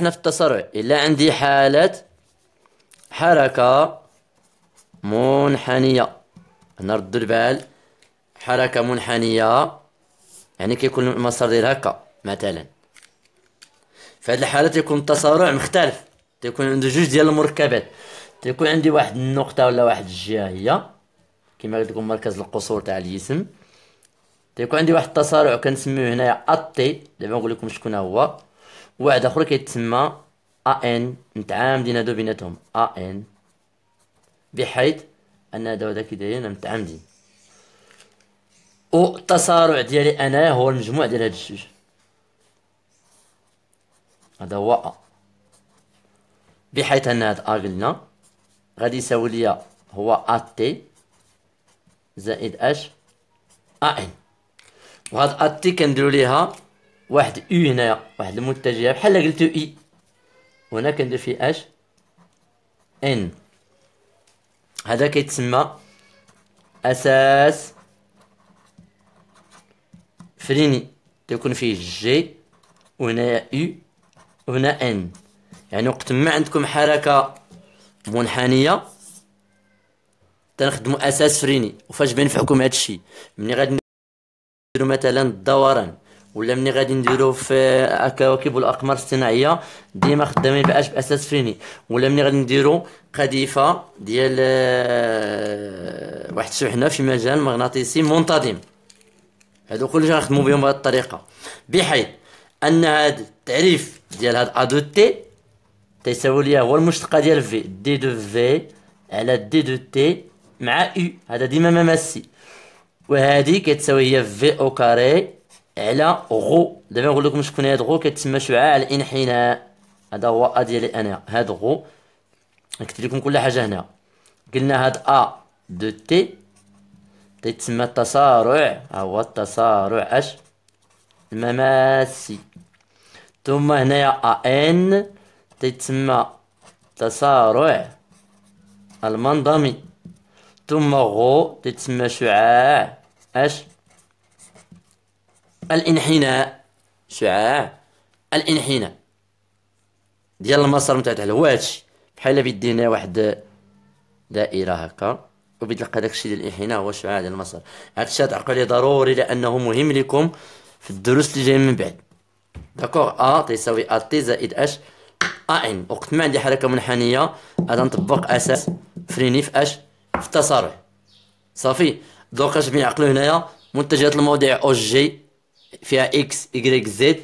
احنا في التسارع إلا عندي حالة حركة منحنية هنا البال حركة منحنية يعني كيكون المسار ديال هكا مثلا في هذه الحالة تيكون التسارع مختلف تيكون عنده جوج ديال المركبات تيكون عندي واحد النقطة ولا واحد الجهة هي كما قلت لكم مركز القصور تاع الجسم تيكون عندي واحد التسارع كنسميوه هنايا الطي دابا نقول لكم شكون هو واحد اخر كيتسمى ا ان متعامدين هادو بيناتهم ا ان بحيث ان هذا وهذا كيدايرين متعامدين والتصارع ديالي انايا هو المجموع ديال هاد الجوج هذا هو ا بحيث ان هاد ا قلنا غادي يساوي ليا هو ا تي زائد اش ا ان وهاد ا تي كنديرو ليها واحد او هنايا واحد المتجهه بحال قلتو اي وهنا كندير فيه اش ان هذا كيتسمى اساس فريني تيكون فيه جي وهنا او وهنا ان يعني وقت ما عندكم حركه منحنيه تنخدمو اساس فريني وفاش بينفعكم الشيء ملي غادي نديرو مثلا الدوران ولا ملي غادي نديرو في الكواكب آه، والاقمار الصناعيه ديما خدامين باش باساس فريني ولا ملي غادي نديرو قذيفه ديال آه، واحد الشحنه في مجال مغناطيسي منتظم هادو كلشي غنخدمو بهم بهذه الطريقه بحيث ان هذا التعريف ديال هاد دو تي تيساوي ليا هو المشتقه ديال في دي دو في على دي دو تي مع او هذا ديما ماسي وهذه كتساوي هي في او كاري على غو دابا نقول لكم شكون هاد غو كتسمى شعاع الانحناء هذا هو ا ديالي انا هاد غو نكتب لكم كل حاجه هنا قلنا هاد ا دو تي تتسمى ها هو التسارع اش المماسي ثم هنايا ا ان تتسمى تسارع المنضمي ثم غو تتسمى شعاع اش الانحناء شعاع الانحناء ديال المسار نتاع هو هادشي بحال في الدنيا واحد دائره هكا وبتلقى داكشي ديال الانحناء هو شعاع آه، ديال المسار هادشي تعقلوا عليه ضروري لانه مهم لكم في الدروس اللي جايين من بعد داكوغ ا تساوي ا تي زائد اش ا ان وقت ما عندي حركه منحنيه غادي نطبق اساس فريني في اش في التسارع صافي دوك اش بنعقلو هنايا منتجات الموضع او جي فيها اكس y زد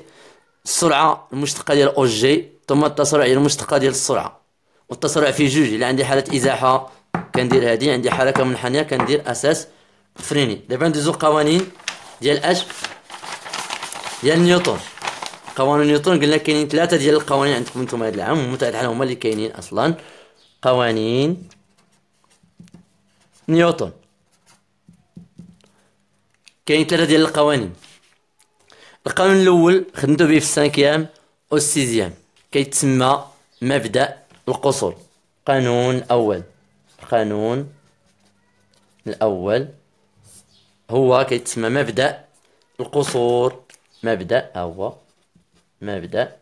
السرعه المشتقه ديال او جي ثم التسارع هي المشتقه ديال السرعه والتسارع في جوج الا عندي حاله ازاحه كندير هذه عندي حركه منحنيه كندير اساس فريني دابا ندوزو قوانين ديال اش ديال نيوتن قوانين نيوتن قلنا كاينين ثلاثه ديال القوانين عندكم نتوما هاد العام ومتعد على هما اللي كاينين اصلا قوانين نيوتن كاين ثلاثه ديال القوانين القانون الاول خدمتو به في السانكيام او السيزيام كيتسمى مبدا القصور قانون اول القانون الاول هو كيتسمى مبدا القصور مبدا هو مبدا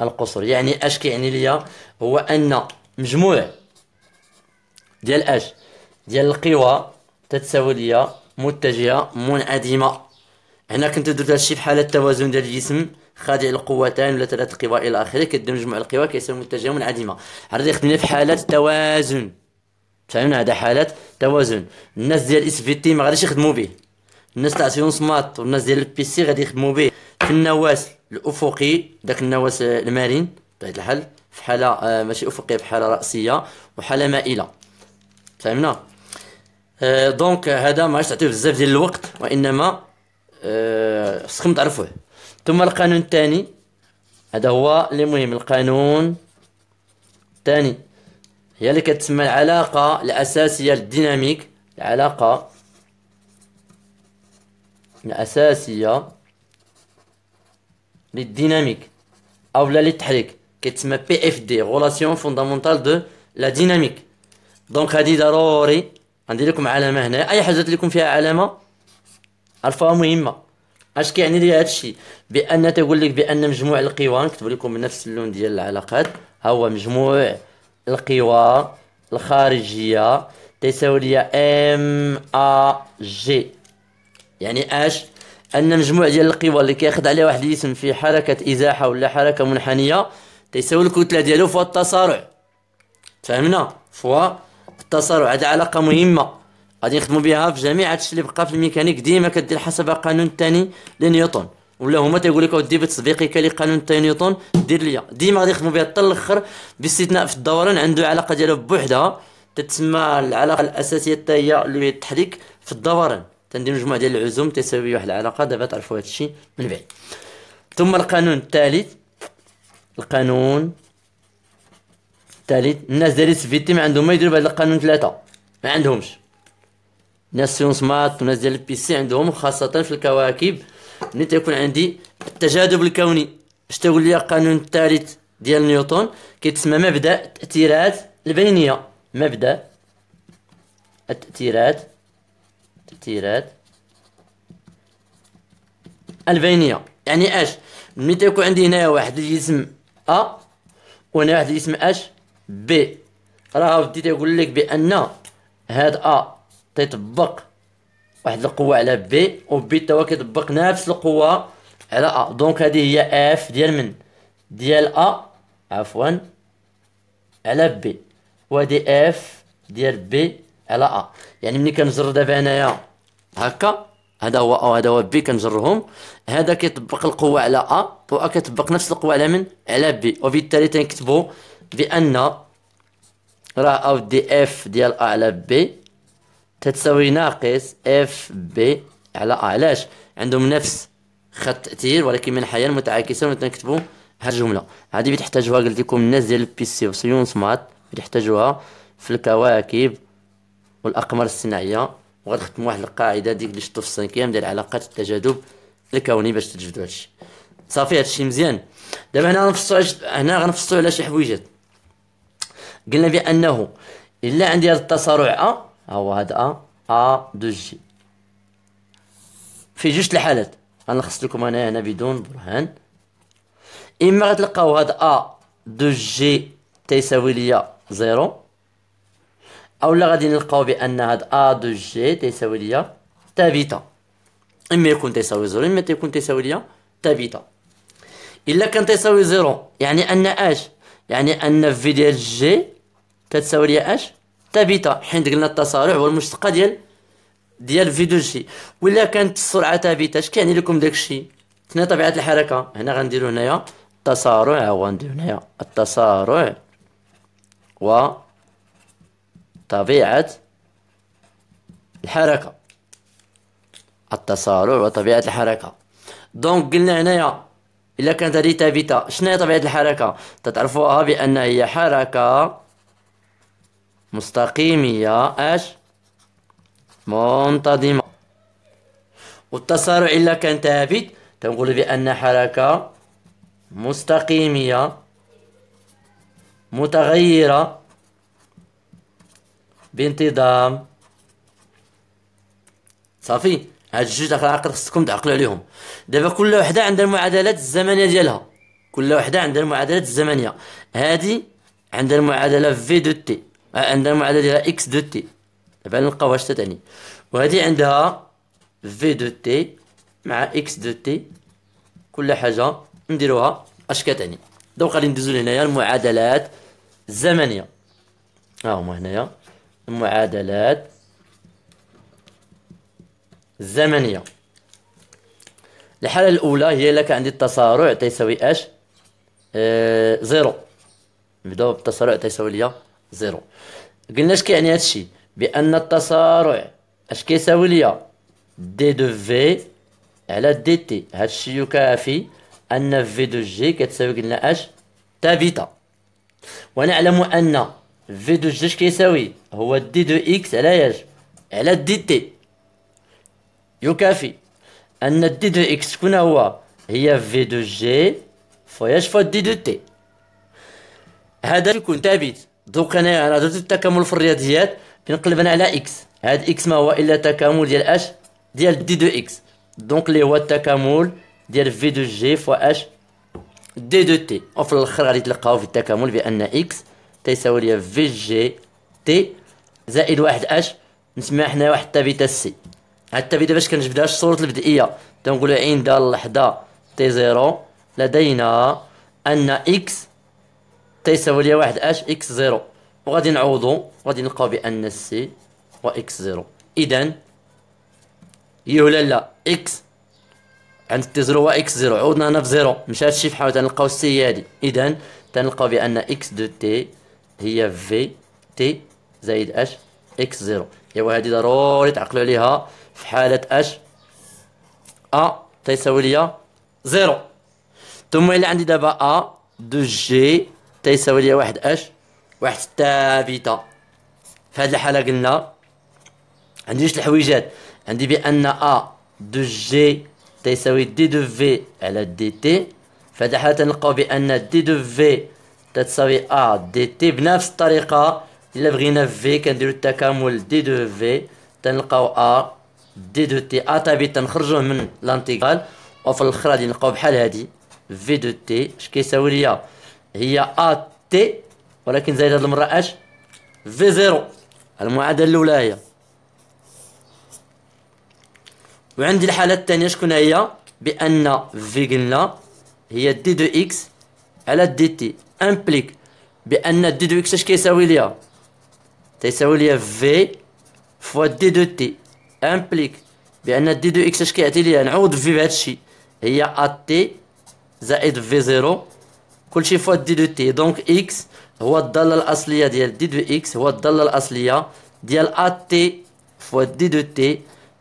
القصور يعني اش كيعني ليا هو ان مجموع ديال اش ديال القوى تتساوي ليا متجهه منعدمه هنا كنت درت هادشي في حاله توازن ديال الجسم خاضع لقوتين ولا ثلاث قوى الى اخره كدير مجموع القوى كيساوي التجاوز العديمه هذا خدمنا في حاله توازن فهمنا هذا حاله توازن الناس ديال اس في تي ما غاديش يخدموا به الناس تاع سيونس مات والناس ديال البي سي غادي يخدموا به في النواس الافقي داك النواس المارين بطبيعه الحال في حاله آه، ماشي افقيه حاله راسيه وحاله مائله فهمنا آه، دونك هذا ما غاديش تعطيه بزاف ديال الوقت وانما خصكم تعرفوه ثم القانون الثاني هذا هو اللي مهم القانون الثاني هي اللي كتسمى العلاقة الأساسية الديناميك العلاقة الأساسية للديناميك أو للتحريك كتسمى بي اف دي غولاسيون فوندامونتال دو لا ديناميك دونك هادي ضروري غندير لكم علامة هنا أي حاجة لكم فيها علامة الفا مهمه اش كيعني لي هادشي بان تقول لك بان مجموع القوى نكتب لكم نفس اللون ديال العلاقات ها هو مجموع القوى الخارجيه تساوي لي ام ا جي يعني اش ان مجموع ديال القوى اللي كياخد عليها واحد الاسم في حركه ازاحه ولا حركه منحنيه تساوي الكتله ديالو فوا التسارع فهمنا فوا التسارع هذه علاقه مهمه غادي نخدموا بها في جميع هادشي اللي بقى في الميكانيك ديما كدير حسب قانون الثاني لنيوتن ولا هما تيقول لك اودي بتطبيقك لقانون نيوتن دير ليا ديما غادي نخدموا بها حتى الاخر باستثناء في الدوران عنده علاقه ديالو بوحدها تتسمى العلاقه الاساسيه حتى هي اللي هي التحريك في الدوران تندير مجموعه ديال العزوم تساوي واحد العلاقه دابا تعرفوا هذا الشيء من بعد ثم القانون الثالث القانون الثالث الناس ديال سفيتي ما عندهم ما يديروا بهذا القانون ثلاثه ما عندهمش ناس سيونس مات وناس ديال البي سي عندهم خاصة في الكواكب ملي تيكون عندي التجاذب الكوني اش تقول لي القانون الثالث ديال نيوتن كيتسمى مبدا التاثيرات البينيه مبدا التاثيرات التاثيرات البينيه يعني اش ملي تيكون عندي هنايا واحد الجسم ا وهنا واحد الجسم اش بي راه بديت يقول لك بان هاد ا تيطبق واحد القوه على بي و تا هو كيطبق نفس القوه على ا دونك هذه هي اف ديال من ديال ا عفوا على بي هادي اف ديال بي على ا يعني ملي كنجر دابا هنايا هكا هذا هو او هذا هو بي كنجرهم هذا كيطبق القوه على ا و ا كتطبق نفس القوه على من على بي وبالتالي تنكتبو بان راه او دي اف ديال ا على بي تتساوي ناقص اف بي على ا آه، علاش عندهم نفس خط التأثير ولكن من الحياه المتعاكسه ونكتبوا هاد الجملة هذه بتحتاجوها قلت لكم الناس ديال البيسي وسيونس مات بتحتاجوها في الكواكب والأقمار الصناعية وغنختموا واحد القاعدة ديك اللي شفتو في السنكيام ديال علاقات التجاذب الكوني باش تجبدوا هادشي صافي هادشي مزيان دابا هنا غنفصلوا هنا غنفصلوا على شي حويجات قلنا بأنه إلا عندي هذا التسارع أ هو هاد ا ا دو جي في جوج الحالات غنلخص لكم انا هنا بدون برهان اما غتلقاو هاد ا دو جي تيساوي ليا زيرو اولا غادي نلقاو بان هاد ا دو جي تيساوي ليا ثابته اما يكون تيساوي زيرو اما تيكون تيساوي ليا ثابته الا كان تيساوي زيرو يعني ان اش يعني ان في ديال جي كتساوي ليا اش ثابته حين قلنا التسارع هو المشتقه ديال ديال في دو جي ولا كانت السرعه ثابته اش كيعني لكم داكشي هنا طبيعه الحركه هنا غنديرو هنايا التسارع غنديرو هنايا التسارع و طبيعه الحركه التسارع وطبيعه الحركه دونك قلنا هنايا الا كانت هذه ثابته شنو هي طبيعه الحركه تتعرفوها بان هي حركه مستقيمية اش منتظمة والتسارع إلا كان ثابت تنقول بأن حركة مستقيمية متغيرة بانتظام صافي هاد الجوج داخل العقل خصكم تعقلوا عليهم دابا كل وحده عندها المعادلات الزمنيه ديالها كل وحده عندها المعادلات الزمنيه هادي عندها المعادله في دو تي عندنا المعادله ديالها اكس دو تي دابا نلقاو واش تتعني وهذه عندها في دو تي مع اكس دو تي كل حاجه نديروها اش كتعني دونك غادي ندوزو لهنايا المعادلات الزمنيه ها هما هنايا المعادلات الزمنيه الحاله الاولى هي لك عندي التسارع تساوي اش آه زيرو نبداو بالتسارع تساوي ليا زيرو قلنا اش كيعني هادشي بان التسارع اش كيساوي ليا دي دو في على دي تي هادشي يكافي ان في دو جي كتساوي قلنا اش تا ونعلم ان في دو جي اش كيساوي هو دي دو اكس على ياش على دي تي يكافي ان دي دو اكس شكون هو هي في دو جي فواياج فوا دي دو تي هذا يكون ثابت دوك انا انا درت التكامل في الرياضيات بنقلب انا على اكس هاد اكس ما هو الا تكامل ديال اش ديال دي دو اكس دونك اللي هو التكامل ديال في دو جي فوا اش دي دو تي وفي الاخر غادي تلقاو في التكامل بان اكس تيساوي ليا في جي تي زائد واحد اش نسميها حنا واحد الثابته سي هاد الثابته باش كنجبدها الشروط البدئيه تنقولو عند اللحظه تي زيرو لدينا ان اكس تيساوي ليا واحد اش اكس زيرو وغادي نعوضو غادي نلقاو بان سي هو اكس زيرو اذا ولا لا اكس عند تي زيرو هو اكس زيرو عوضنا هنا في زيرو مش هادشي فحال تنلقاو السي هادي اذا تنلقاو بان اكس دو تي هي في تي زائد اش اكس زيرو ايوا هادي ضروري تعقلو عليها في حاله اش ا تيساوي ليا زيرو ثم الى عندي دابا ا دو جي تيساوي ليا واحد اش واحد ثابتة في هاد الحالة قلنا عندي جوج الحويجات عندي بأن أ دو جي تيساوي دي دو في على دي تي في هاد الحالة تنلقاو بأن دي دو في تتساوي أ دي تي بنفس الطريقة إلا بغينا في كنديرو التكامل دي دو في تنلقاو أ دي دو تي أ تابي تنخرجوه من لانتيغال وفي الأخرى غادي نلقاو بحال هادي في دو تي اش كيساوي ليا هي ا تي ولكن زايد هذه المره اش في زيرو المعادله الاولى هي وعندي الحاله الثانيه شكون هي بان في قلنا هي دي دو اكس على دي تي امبليك بان دي دو اكس اش كيساوي ليا تيساوي ليا في فوا دي دو تي امبليك بان دي دو اكس اش كيعطي ليا نعوض في بهذا الشيء هي ا تي زائد في زيرو كلشي فوا دي دو تي دونك اكس هو الداله الاصليه ديال دي دو اكس هو الداله الاصليه ديال ا تي فوا دي دو تي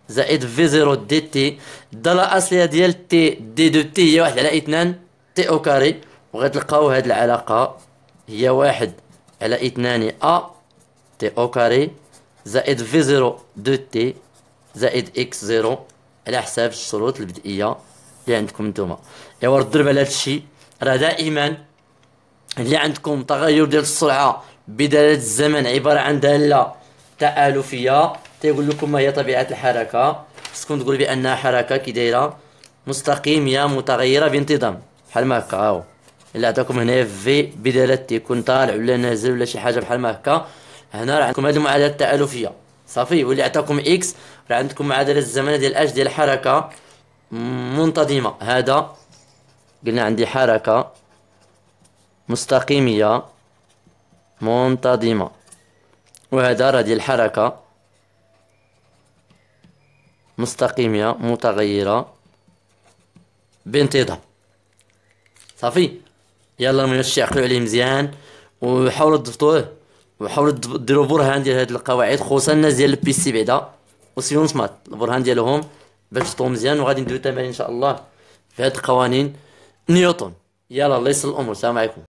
زائد في زيرو دي تي الداله الاصليه ديال تي دي دو تي هي واحد على اثنان تي او كاري وغتلقاو هاد العلاقه هي واحد على اثنان ا تي او كاري زائد في زيرو دو تي زائد اكس زيرو على حساب الشروط البدئيه اللي عندكم نتوما ايوا الضرب على هادشي راه دائما اللي عندكم تغير ديال السرعه بدلاله الزمن عباره عن داله تالفيه تيقول لكم ما هي طبيعه الحركه خصكم تقول بانها حركه كي دايره مستقيميه متغيره بانتظام بحال ما هكا هاو الا عطاكم هنا في بدلاله تيكون طالع ولا نازل ولا شي حاجه بحال ما هكا هنا راه عندكم هذه المعادله التالفيه صافي واللي عطاكم اكس راه عندكم معادله الزمنيه ديال اش ديال الحركه منتظمه هذا قلنا عندي حركة مستقيمية منتظمة وهذا راه ديال الحركة مستقيمية متغيرة بانتظام صافي يلا المنشي عقلوا عليه مزيان وحاولوا تضبطوه وحاولوا ديروا برهان ديال هاد القواعد خصوصا الناس ديال البي سي بعدا وسيونس مات البرهان ديالهم باش تطوم مزيان وغادي نديرو تمارين ان شاء الله في هاد القوانين نيوتن يلا ليس الامر السلام عليكم